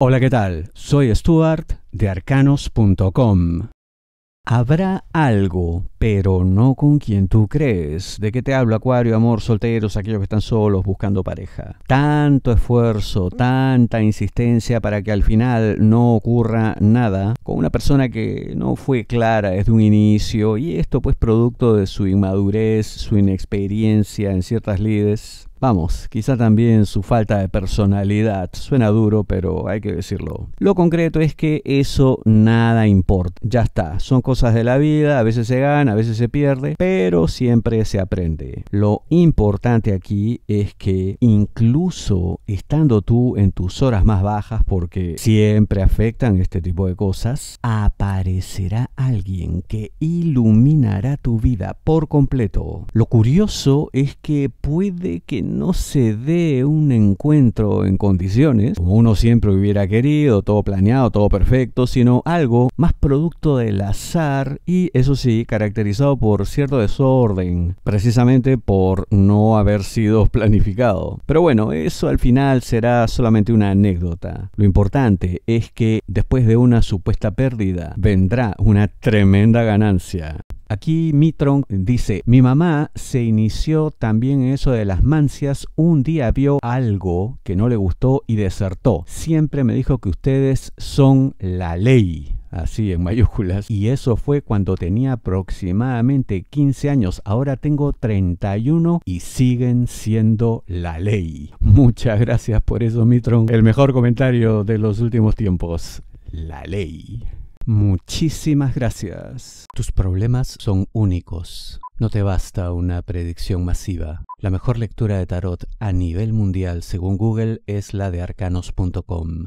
Hola, ¿qué tal? Soy Stuart de arcanos.com. Habrá algo pero no con quien tú crees. ¿De qué te hablo, Acuario, amor, solteros, aquellos que están solos buscando pareja? Tanto esfuerzo, tanta insistencia para que al final no ocurra nada con una persona que no fue clara desde un inicio y esto pues producto de su inmadurez, su inexperiencia en ciertas lides. Vamos, quizá también su falta de personalidad. Suena duro, pero hay que decirlo. Lo concreto es que eso nada importa. Ya está, son cosas de la vida, a veces se gana a veces se pierde, pero siempre se aprende. Lo importante aquí es que incluso estando tú en tus horas más bajas, porque siempre afectan este tipo de cosas, aparecerá alguien que iluminará tu vida por completo. Lo curioso es que puede que no se dé un encuentro en condiciones, como uno siempre hubiera querido, todo planeado, todo perfecto, sino algo más producto del azar y eso sí, característico caracterizado por cierto desorden, precisamente por no haber sido planificado. Pero bueno, eso al final será solamente una anécdota. Lo importante es que después de una supuesta pérdida vendrá una tremenda ganancia. Aquí Mitron dice, mi mamá se inició también en eso de las mancias, un día vio algo que no le gustó y desertó. Siempre me dijo que ustedes son la ley así en mayúsculas. Y eso fue cuando tenía aproximadamente 15 años. Ahora tengo 31 y siguen siendo la ley. Muchas gracias por eso, Mitron. El mejor comentario de los últimos tiempos. La ley. Muchísimas gracias. Tus problemas son únicos. No te basta una predicción masiva. La mejor lectura de tarot a nivel mundial según Google es la de arcanos.com.